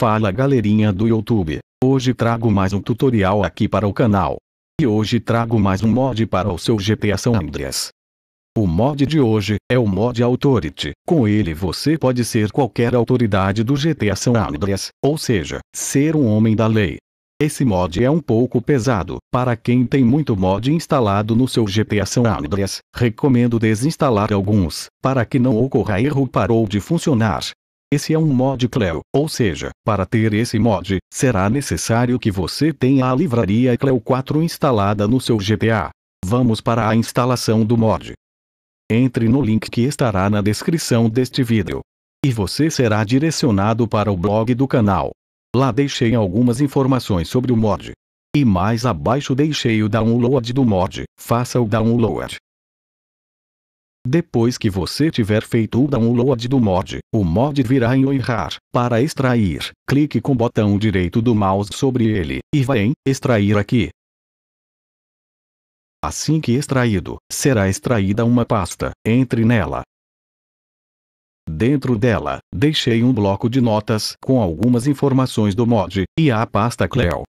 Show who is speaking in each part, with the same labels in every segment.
Speaker 1: Fala galerinha do YouTube, hoje trago mais um tutorial aqui para o canal. E hoje trago mais um mod para o seu GTA San Andreas. O mod de hoje é o mod Authority. Com ele você pode ser qualquer autoridade do GTA San Andreas, ou seja, ser um homem da lei. Esse mod é um pouco pesado, para quem tem muito mod instalado no seu GTA San Andreas, recomendo desinstalar alguns, para que não ocorra erro parou de funcionar, esse é um mod Cleo, ou seja, para ter esse mod, será necessário que você tenha a livraria Cleo 4 instalada no seu GTA. Vamos para a instalação do mod. Entre no link que estará na descrição deste vídeo. E você será direcionado para o blog do canal. Lá deixei algumas informações sobre o mod. E mais abaixo deixei o download do mod, faça o download. Depois que você tiver feito o download do mod, o mod virá em WinRAR. Para extrair, clique com o botão direito do mouse sobre ele, e vá em Extrair aqui. Assim que extraído, será extraída uma pasta. Entre nela. Dentro dela, deixei um bloco de notas com algumas informações do mod, e a pasta Cleo.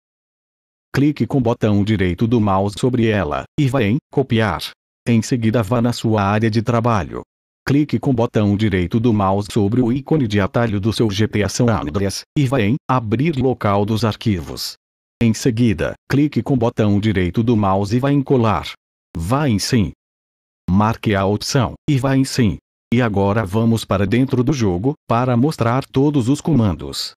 Speaker 1: Clique com o botão direito do mouse sobre ela, e vá em Copiar. Em seguida vá na sua área de trabalho. Clique com o botão direito do mouse sobre o ícone de atalho do seu GTA San Andreas, e vá em Abrir local dos arquivos. Em seguida, clique com o botão direito do mouse e vá em Colar. Vá em Sim. Marque a opção, e vá em Sim. E agora vamos para dentro do jogo, para mostrar todos os comandos.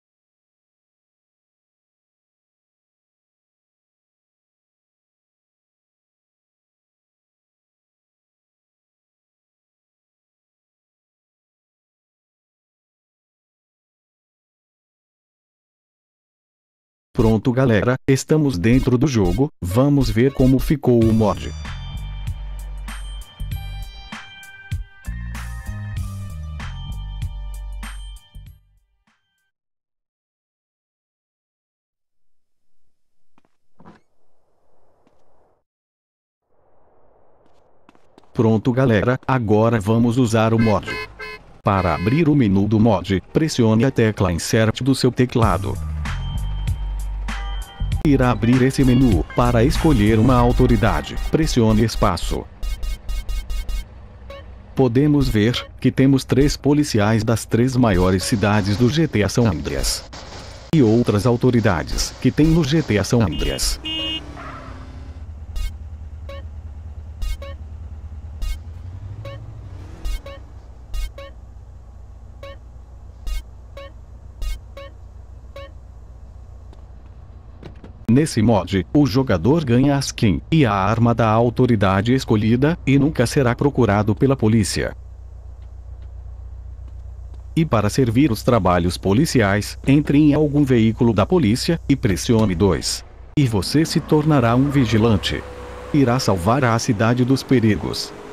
Speaker 1: Pronto galera, estamos dentro do jogo, vamos ver como ficou o mod. Pronto galera, agora vamos usar o mod. Para abrir o menu do mod, pressione a tecla Insert do seu teclado irá abrir esse menu. Para escolher uma autoridade, pressione espaço. Podemos ver que temos três policiais das três maiores cidades do GTA São Andreas. E outras autoridades que tem no GTA São Andreas. Nesse mod, o jogador ganha a skin e a arma da autoridade escolhida, e nunca será procurado pela polícia. E para servir os trabalhos policiais, entre em algum veículo da polícia e pressione 2. E você se tornará um vigilante. Irá salvar a cidade dos perigos.